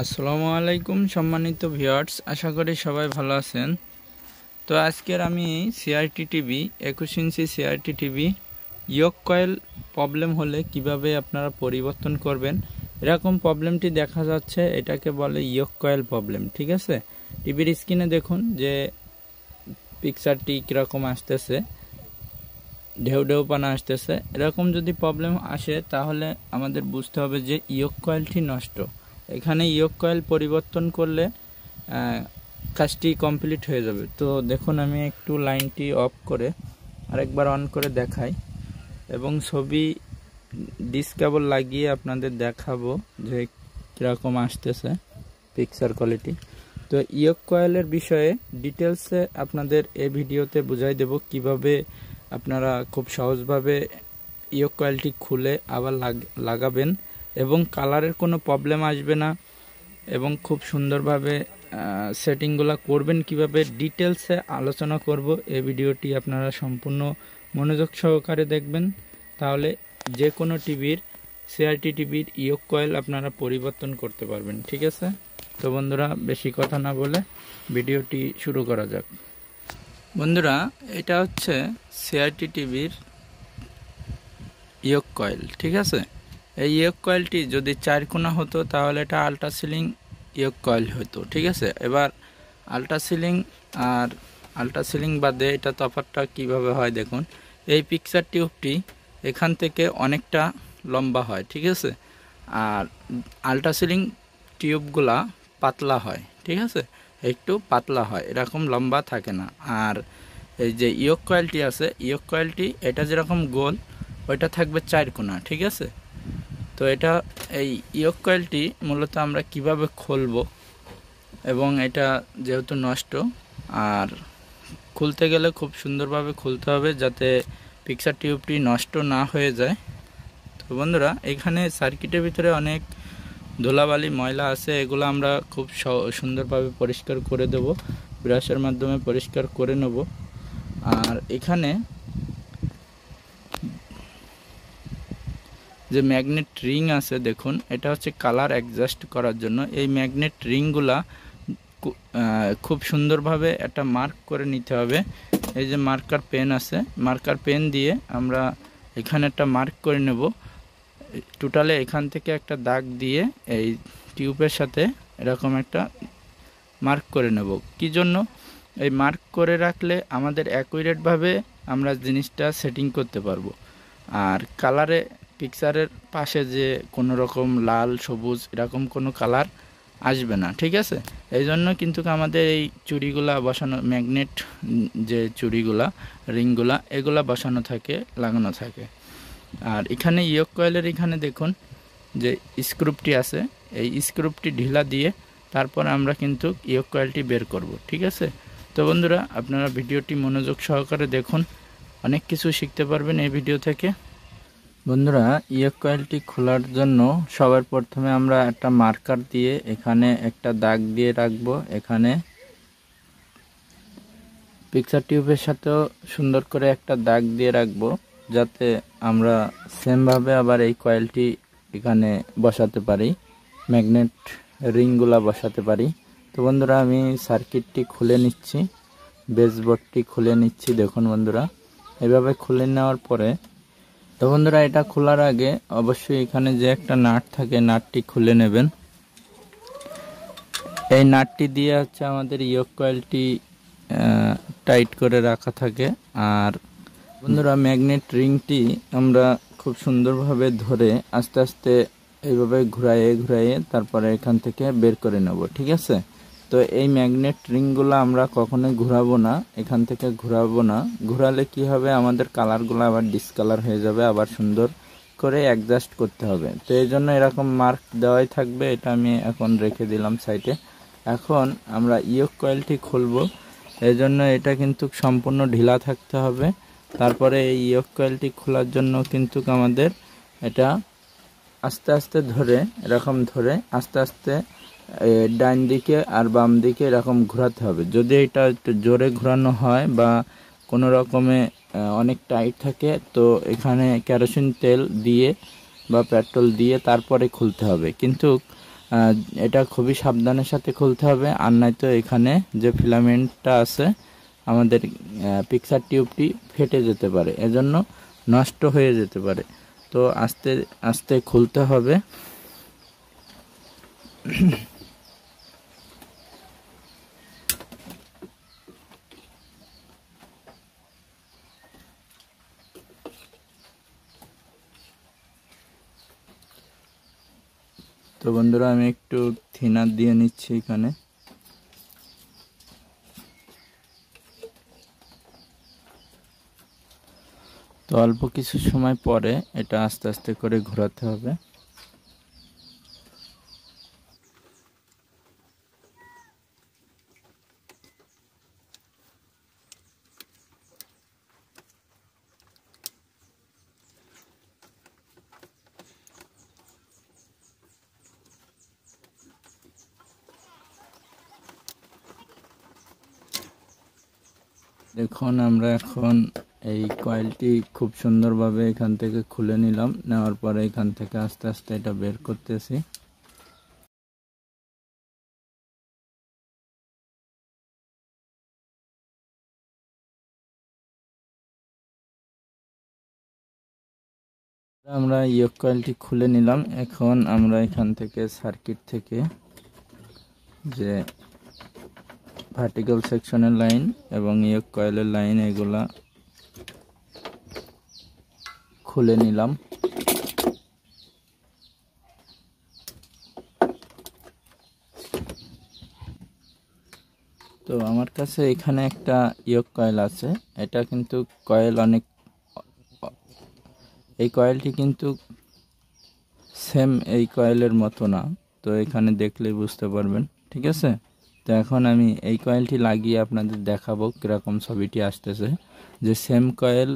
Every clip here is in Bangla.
আসসালামু আলাইকুম সম্মানিত ভিউয়ার্স আশা করি সবাই ভালো আছেন তো আজকের আমি সিআরটি টিভি একুশ ইঞ্চি CRT TV yoke coil problem হলে কিভাবে আপনারা পরিবর্তন করবেন এরকম প্রবলেমটি দেখা যাচ্ছে এটাকে বলে ইয়ক কয়েল প্রবলেম ঠিক আছে টিভির স্ক্রিনে দেখুন যে পিকচারটি কীরকম আসতেছে ঢেউ ঢেউ পানা আসতেছে এরকম যদি প্রবলেম আসে তাহলে আমাদের বুঝতে হবে যে ইয়ক কয়েলটি নষ্ট এখানে ইয়োগ কয়েল পরিবর্তন করলে কাজটি কমপ্লিট হয়ে যাবে তো দেখুন আমি একটু লাইনটি অফ করে আরেকবার অন করে দেখাই এবং ছবি ডিসকাবল লাগিয়ে আপনাদের দেখাবো যে কীরকম আসতেছে পিকচার কোয়ালিটি তো ইয়োগ কয়েলের বিষয়ে ডিটেলসে আপনাদের এ ভিডিওতে বুঝাই দেব কিভাবে আপনারা খুব সহজভাবে ইয়োগ কয়েলটি খুলে আবার লাগাবেন এবং কালারের কোনো প্রবলেম আসবে না এবং খুব সুন্দরভাবে সেটিংগুলো করবেন কিভাবে ডিটেলসে আলোচনা করব এই ভিডিওটি আপনারা সম্পূর্ণ মনোযোগ সহকারে দেখবেন তাহলে যে কোনো টিভির সিআরটি টিভির ইয়োগ কয়েল আপনারা পরিবর্তন করতে পারবেন ঠিক আছে তো বন্ধুরা বেশি কথা না বলে ভিডিওটি শুরু করা যাক বন্ধুরা এটা হচ্ছে সিআরটি টিভির ইয়োগ কয়েল ঠিক আছে এই ইয়ক কয়েলটি যদি চার কোনা হতো তাহলে এটা আলট্রা সিলিং ইয়ক কয়েল হতো ঠিক আছে এবার আলট্রা সিলিং আর আলট্রা সিলিং বাদে এটা তফাতটা কিভাবে হয় দেখুন এই পিকচার টিউবটি এখান থেকে অনেকটা লম্বা হয় ঠিক আছে আর আলট্রা সিলিং টিউবগুলা পাতলা হয় ঠিক আছে একটু পাতলা হয় এরকম লম্বা থাকে না আর এই যে ইয়ক কয়েলটি আছে ইয়ক কয়েলটি এটা যেরকম গোল ওইটা থাকবে চার কোনা ঠিক আছে তো এটা এই ইয়ক কয়েলটি মূলত আমরা কিভাবে খুলব এবং এটা যেহেতু নষ্ট আর খুলতে গেলে খুব সুন্দরভাবে খুলতে হবে যাতে পিকচার টিউবটি নষ্ট না হয়ে যায় তো বন্ধুরা এখানে সার্কিটের ভিতরে অনেক ধুলাবালি ময়লা আছে এগুলো আমরা খুব সুন্দরভাবে পরিষ্কার করে দেব ব্রাশের মাধ্যমে পরিষ্কার করে নেব আর এখানে যে ম্যাগনেট রিং আছে দেখুন এটা হচ্ছে কালার অ্যাডজাস্ট করার জন্য এই ম্যাগনেট রিংগুলা খুব সুন্দরভাবে একটা মার্ক করে নিতে হবে এই যে মার্কার পেন আছে মার্কার পেন দিয়ে আমরা এখানে একটা মার্ক করে নেব টোটালে এখান থেকে একটা দাগ দিয়ে এই টিউবের সাথে এরকম একটা মার্ক করে নেব কি জন্য এই মার্ক করে রাখলে আমাদের অ্যাকুরেটভাবে আমরা জিনিসটা সেটিং করতে পারবো আর কালারে পিকচারের পাশে যে কোনো রকম লাল সবুজ এরকম কোনো কালার আসবে না ঠিক আছে এই জন্য কিন্তু আমাদের এই চুড়িগুলা বসানো ম্যাগনেট যে চুড়িগুলা রিংগুলা এগুলা বসানো থাকে লাগানো থাকে আর এখানে ইয়ক কয়েলের এখানে দেখুন যে স্ক্রুপটি আছে এই স্ক্রুপটি ঢিলা দিয়ে তারপর আমরা কিন্তু ইয়ক কয়েলটি বের করব ঠিক আছে তো বন্ধুরা আপনারা ভিডিওটি মনোযোগ সহকারে দেখুন অনেক কিছু শিখতে পারবেন এই ভিডিও থেকে বন্ধুরা ইয়ক কয়েলটি খোলার জন্য সবার প্রথমে আমরা একটা মার্কার দিয়ে এখানে একটা দাগ দিয়ে রাখব এখানে পিকচার টিউবের সাথেও সুন্দর করে একটা দাগ দিয়ে রাখব যাতে আমরা সেমভাবে আবার এই কয়েলটি এখানে বসাতে পারি ম্যাগনেট রিংগুলা বসাতে পারি তো বন্ধুরা আমি সার্কিটটি খুলে নিচ্ছি বেসবোর্ডটি খুলে নিচ্ছি দেখুন বন্ধুরা এভাবে খুলে নেওয়ার পরে তো বন্ধুরা এটা খোলার আগে অবশ্যই এখানে যে একটা নাট থাকে নাটটি খুলে নেবেন এই নাটটি দিয়ে হচ্ছে আমাদের ইয়োগ কয়েলটি টাইট করে রাখা থাকে আর বন্ধুরা ম্যাগনেট রিংটি আমরা খুব সুন্দরভাবে ধরে আস্তে আস্তে এইভাবে ঘুরাইয়ে ঘুরাইয়ে তারপরে এখান থেকে বের করে নেব ঠিক আছে তো এই ম্যাগনেট রিংগুলো আমরা কখনোই ঘোরাবো না এখান থেকে ঘোরাবো না ঘোরালে কি হবে আমাদের কালারগুলো আবার ডিসকালার হয়ে যাবে আবার সুন্দর করে অ্যাডজাস্ট করতে হবে তো এই জন্য এরকম মার্ক দেওয়াই থাকবে এটা আমি এখন রেখে দিলাম সাইডে এখন আমরা ইয়োক কয়েলটি খুলবো এই জন্য এটা কিন্তু সম্পূর্ণ ঢিলা থাকতে হবে তারপরে এই ইয়োক কয়েলটি খোলার জন্য কিন্তু আমাদের এটা আস্তে আস্তে ধরে এরকম ধরে আস্তে আস্তে ডান দিকে আর বাম দিকে এরকম ঘোরাতে হবে যদি এটা একটু জোরে ঘোরানো হয় বা কোনো রকমে অনেক টাইট থাকে তো এখানে কেরোসিন তেল দিয়ে বা পেট্রোল দিয়ে তারপরে খুলতে হবে কিন্তু এটা খুবই সাবধানের সাথে খুলতে হবে আর নয়তো এখানে যে ফিলামেন্টটা আছে আমাদের পিকচার টিউবটি ফেটে যেতে পারে এজন্য নষ্ট হয়ে যেতে পারে তো আস্তে আস্তে খুলতে হবে তো বন্ধুরা আমি একটু থিনার দিয়ে নিচ্ছি এখানে তো অল্প কিছু সময় পরে এটা আস্তে আস্তে করে ঘোরাতে হবে দেখুন আমরা এখন এই কয়েলটি খুব সুন্দরভাবে এখান থেকে খুলে নিলাম নেওয়ার পরে এখান থেকে আস্তে আস্তে এটা বের করতেছি আমরা ইয়ক কয়েলটি খুলে নিলাম এখন আমরা এখান থেকে সার্কিট থেকে যে ভার্টিক্যাল সেকশনের লাইন এবং ইয়োগ কয়েলের লাইন এগুলা খুলে নিলাম তো আমার কাছে এখানে একটা ইয়ক কয়েল আছে এটা কিন্তু কয়েল অনেক এই কয়েলটি কিন্তু সেম এই কয়েলের মতো না তো এখানে দেখলে বুঝতে পারবেন ঠিক আছে তো এখন আমি এই কয়েলটি লাগিয়ে আপনাদের দেখাবো কীরকম ছবিটি আসতেছে যে সেম কয়েল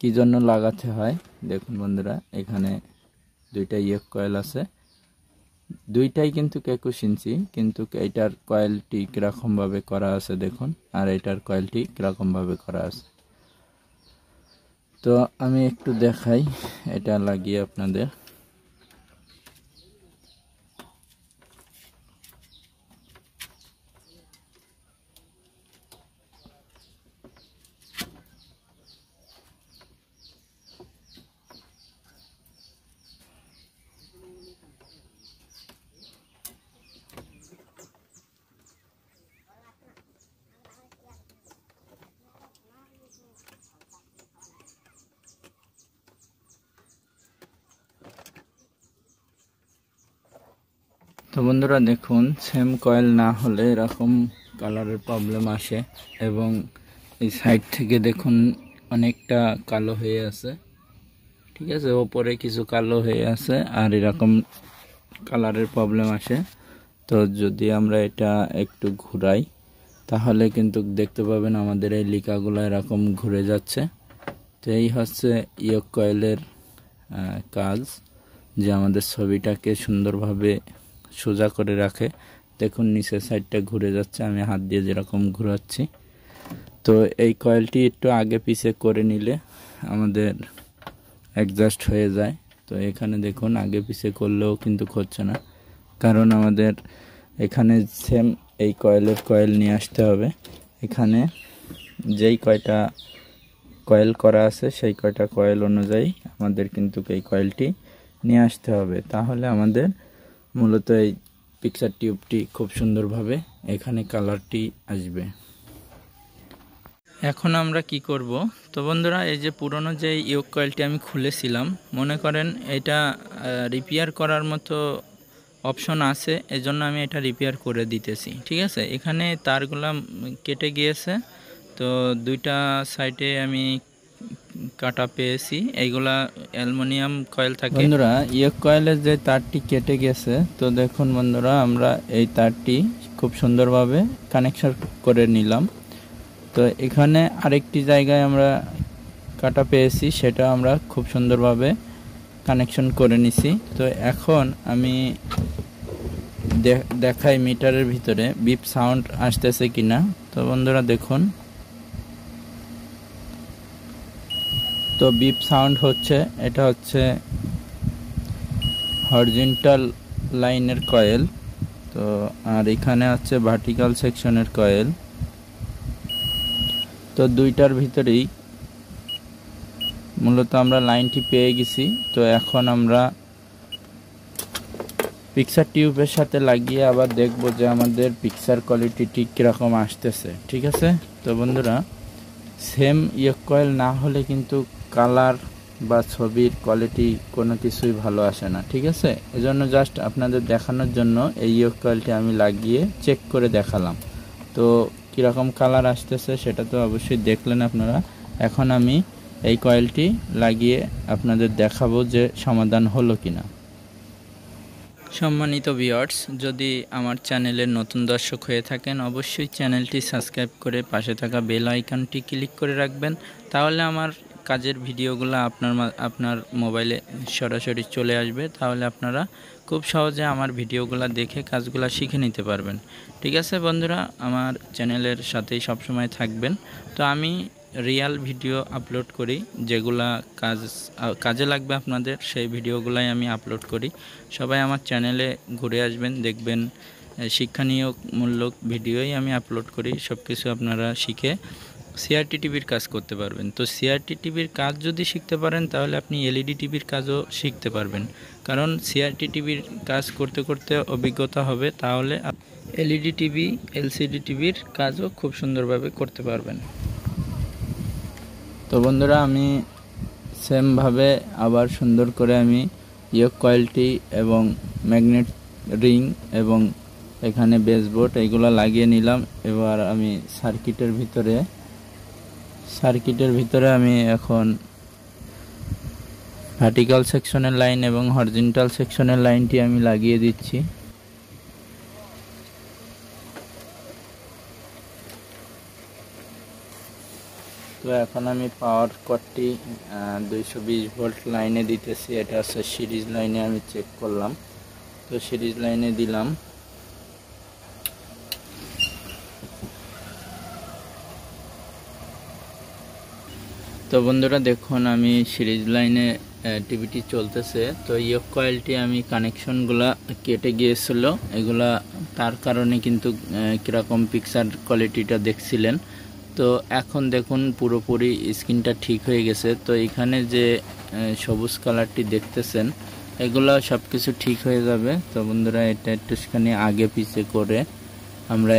কী জন্য লাগাতে হয় দেখুন বন্ধুরা এখানে দুইটা ইয়েক কয়েল আছে দুইটাই কিন্তু একুশ ইঞ্চি কিন্তু এইটার কয়েলটি কীরকমভাবে করা আছে দেখুন আর এটার কয়েলটি কীরকমভাবে করা আছে তো আমি একটু দেখাই এটা লাগিয়ে আপনাদের তো বন্ধুরা দেখুন সেম কয়েল না হলে এরকম কালারের প্রবলেম আসে এবং এই সাইড থেকে দেখুন অনেকটা কালো হয়ে আছে ঠিক আছে ওপরে কিছু কালো হয়ে আছে আর এরকম কালারের প্রবলেম আসে তো যদি আমরা এটা একটু ঘুরাই তাহলে কিন্তু দেখতে পাবেন আমাদের এই লিকাগুলো এরকম ঘুরে যাচ্ছে তো এই হচ্ছে ইয়ক কয়েলের কাজ যে আমাদের ছবিটাকে সুন্দরভাবে সোজা করে রাখে দেখুন নিচের সাইডটা ঘুরে যাচ্ছে আমি হাত দিয়ে যেরকম ঘুরাচ্ছি তো এই কয়েলটি একটু আগে পিছে করে নিলে আমাদের অ্যাডজাস্ট হয়ে যায় তো এখানে দেখুন আগে পিছে করলেও কিন্তু হচ্ছে না কারণ আমাদের এখানে সেম এই কয়েলের কয়েল নিয়ে আসতে হবে এখানে যেই কয়টা কয়েল করা আছে সেই কয়টা কয়েল অনুযায়ী আমাদের কিন্তু এই কয়েলটি নিয়ে আসতে হবে তাহলে আমাদের মূলত এই পিকচার টিউবটি খুব সুন্দরভাবে এখানে কালারটি আসবে এখন আমরা কি করব তো বন্ধুরা এই যে পুরনো যে ইয়োগ কয়েলটি আমি খুলেছিলাম মনে করেন এটা রিপেয়ার করার মতো অপশন আছে এজন্য আমি এটা রিপেয়ার করে দিতেছি ঠিক আছে এখানে তারগুলা কেটে গিয়েছে তো দুইটা সাইডে আমি কাটা পেয়েছি এইগুলা অ্যালুমিনিয়াম কয়েল থাকে বন্ধুরা ইয়ে কয়েলের যে তারটি কেটে গেছে তো দেখুন বন্ধুরা আমরা এই তারটি খুব সুন্দরভাবে কানেকশন করে নিলাম তো এখানে আরেকটি জায়গায় আমরা কাটা পেয়েছি সেটা আমরা খুব সুন্দরভাবে কানেকশন করে নিছি তো এখন আমি দেখাই মিটারের ভিতরে বিপ সাউন্ড আসতেছে কিনা তো বন্ধুরা দেখুন তো বিপ সাউন্ড হচ্ছে এটা হচ্ছে হরজেন্টাল লাইনের কয়েল তো আর এখানে হচ্ছে ভার্টিক্যাল সেকশনের কয়েল তো দুইটার ভিতরেই মূলত আমরা লাইনটি পেয়ে গেছি তো এখন আমরা পিকচার টিউবের সাথে লাগিয়ে আবার দেখব যে আমাদের পিকচার কোয়ালিটিটি কীরকম আসতেছে ঠিক আছে তো বন্ধুরা সেম ইয়ক কয়েল না হলে কিন্তু কালার বা ছবির কোয়ালিটি কোনো কিছুই ভালো আসে না ঠিক আছে এজন্য জাস্ট আপনাদের দেখানোর জন্য এই ইয়োগ কয়েলটি আমি লাগিয়ে চেক করে দেখালাম তো কীরকম কালার আসতেছে সেটা তো অবশ্যই দেখলেন আপনারা এখন আমি এই কয়েলটি লাগিয়ে আপনাদের দেখাবো যে সমাধান হলো কি না সম্মানিত ভিওয়ার্স যদি আমার চ্যানেলের নতুন দর্শক হয়ে থাকেন অবশ্যই চ্যানেলটি সাবস্ক্রাইব করে পাশে থাকা বেল আইকনটি ক্লিক করে রাখবেন তাহলে আমার কাজের ভিডিওগুলো আপনার আপনার মোবাইলে সরাসরি চলে আসবে তাহলে আপনারা খুব সহজে আমার ভিডিওগুলো দেখে কাজগুলো শিখে নিতে পারবেন ঠিক আছে বন্ধুরা আমার চ্যানেলের সাথেই সবসময় থাকবেন তো আমি রিয়াল ভিডিও আপলোড করি যেগুলা কাজ কাজে লাগবে আপনাদের সেই ভিডিওগুলাই আমি আপলোড করি সবাই আমার চ্যানেলে ঘুরে আসবেন দেখবেন শিক্ষণীয়মূলক ভিডিওই আমি আপলোড করি সব কিছু আপনারা শিখে সিআরটি টিভির কাজ করতে পারবেন তো সিআরটি টিভির কাজ যদি শিখতে পারেন তাহলে আপনি এলইডি টিভির e কাজও শিখতে পারবেন কারণ সিআরটি টিভির কাজ করতে করতে অভিজ্ঞতা হবে তাহলে এলইডি টিভি এলসিডি টিভির কাজও খুব সুন্দরভাবে করতে পারবেন তো বন্ধুরা আমি সেমভাবে আবার সুন্দর করে আমি ইয়ক কয়েলটি এবং ম্যাগনেট রিং এবং এখানে বেসবোর্ড এগুলো লাগিয়ে নিলাম এবার আমি সার্কিটের ভিতরে সার্কিটের ভিতরে আমি এখন ভার্টিক্যাল সেকশনের লাইন এবং হরজেন্টাল সেকশনের লাইনটি আমি লাগিয়ে দিচ্ছি তো এখন আমি পাওয়ার কটটি দুইশো বিশ ভোল্ট লাইনে দিতেছি এটা হচ্ছে সিরিজ লাইনে আমি চেক করলাম তো সিরিজ লাইনে দিলাম তো বন্ধুরা দেখুন আমি সিরিজ লাইনে টিভিটি চলতেছে তো ইয়ক কয়েলটি আমি কানেকশনগুলা কেটে গিয়েছিল এগুলা তার কারণে কিন্তু কীরকম পিকচার কোয়ালিটিটা দেখছিলেন তো এখন দেখুন পুরোপুরি স্ক্রিনটা ঠিক হয়ে গেছে তো এখানে যে সবুজ কালারটি দেখতেছেন এগুলা সব কিছু ঠিক হয়ে যাবে তো বন্ধুরা এটা একটুখানি আগে পিছে করে আমরা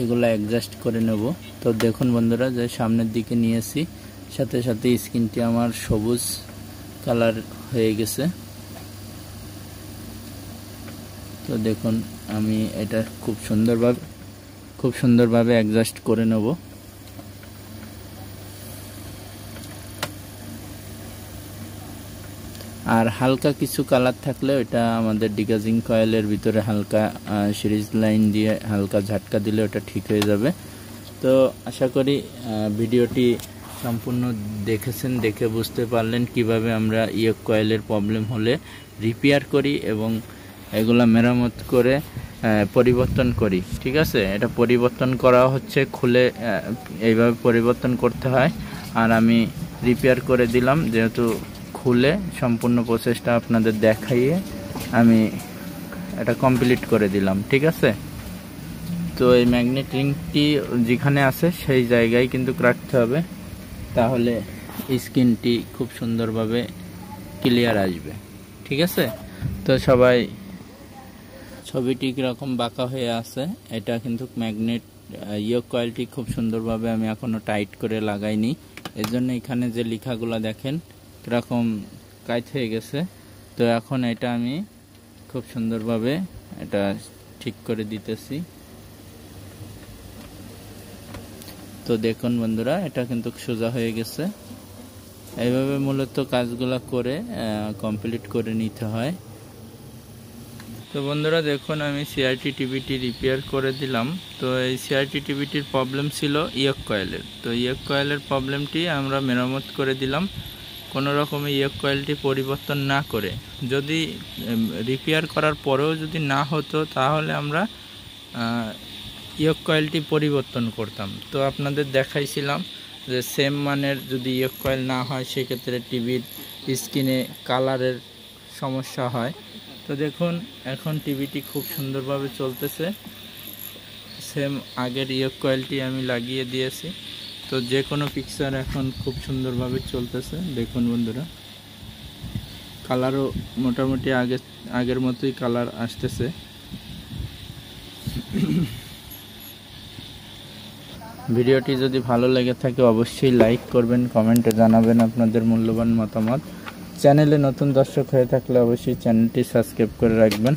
এগুলা অ্যাডজাস্ট করে নেব তো দেখুন বন্ধুরা যে সামনের দিকে নিয়েছি সাথে সাথে স্কিনটি আমার সবুজ কালার হয়ে গেছে তো দেখুন আমি এটা খুব সুন্দরভাবে খুব সুন্দরভাবে অ্যাডজাস্ট করে নেব আর হালকা কিছু কালার থাকলে ওটা আমাদের ডিগাজিং কয়েলের ভিতরে হালকা সিরিজ লাইন দিয়ে হালকা ঝাটকা দিলে ওটা ঠিক হয়ে যাবে তো আশা করি ভিডিওটি সম্পূর্ণ দেখেছেন দেখে বুঝতে পারলেন কিভাবে আমরা ইয়োগ কয়েলের প্রবলেম হলে রিপেয়ার করি এবং এগুলা মেরামত করে পরিবর্তন করি ঠিক আছে এটা পরিবর্তন করা হচ্ছে খুলে এইভাবে পরিবর্তন করতে হয় আর আমি রিপেয়ার করে দিলাম যেহেতু খুলে সম্পূর্ণ প্রসেসটা আপনাদের দেখাইয়ে আমি এটা কমপ্লিট করে দিলাম ঠিক আছে তো এই ম্যাগনেট লিঙ্কটি যেখানে আছে সেই জায়গায় কিন্তু রাখতে হবে তাহলে স্ক্রিনটি খুব সুন্দরভাবে ক্লিয়ার আসবে ঠিক আছে তো সবাই ছবিটি কীরকম বাঁকা হয়ে আছে এটা কিন্তু ম্যাগনেট ইয়ো কয়েলটি খুব সুন্দরভাবে আমি এখনও টাইট করে লাগাইনি এর জন্য এখানে যে লেখাগুলো দেখেন কীরকম কাজ হয়ে গেছে তো এখন এটা আমি খুব সুন্দরভাবে এটা ঠিক করে দিতেছি তো দেখুন বন্ধুরা এটা কিন্তু সোজা হয়ে গেছে এইভাবে মূলত কাজগুলো করে কমপ্লিট করে নিতে হয় তো বন্ধুরা দেখুন আমি সিআরটি টিভিটি রিপেয়ার করে দিলাম তো এই সিআরটি টিভিটির প্রবলেম ছিল ইয়ক কয়েলের তো ইয়ক কয়েলের প্রবলেমটি আমরা মেরামত করে দিলাম কোনো রকমে ইয়ক কয়েলটি পরিবর্তন না করে যদি রিপেয়ার করার পরেও যদি না হতো তাহলে আমরা ইয়ক কয়েলটি পরিবর্তন করতাম তো আপনাদের দেখাইছিলাম যে সেম মানের যদি ইয়ক কয়েল না হয় সেক্ষেত্রে টিভির স্ক্রিনে কালারের সমস্যা হয় তো দেখুন এখন টিভিটি খুব সুন্দরভাবে চলতেছে সেম আগের ইয়ক কয়েলটি আমি লাগিয়ে দিয়েছি তো যে কোনো পিকচার এখন খুব সুন্দরভাবে চলতেছে দেখুন বন্ধুরা কালারও মোটামুটি আগে আগের মতোই কালার আসতেছে ভিডিওটি যদি ভালো লেগে থাকে অবশ্যই লাইক করবেন কমেন্টে জানাবেন আপনাদের মূল্যবান মতামত চ্যানেলে নতুন দর্শক হয়ে থাকলে অবশ্যই চ্যানেলটি সাবস্ক্রাইব করে রাখবেন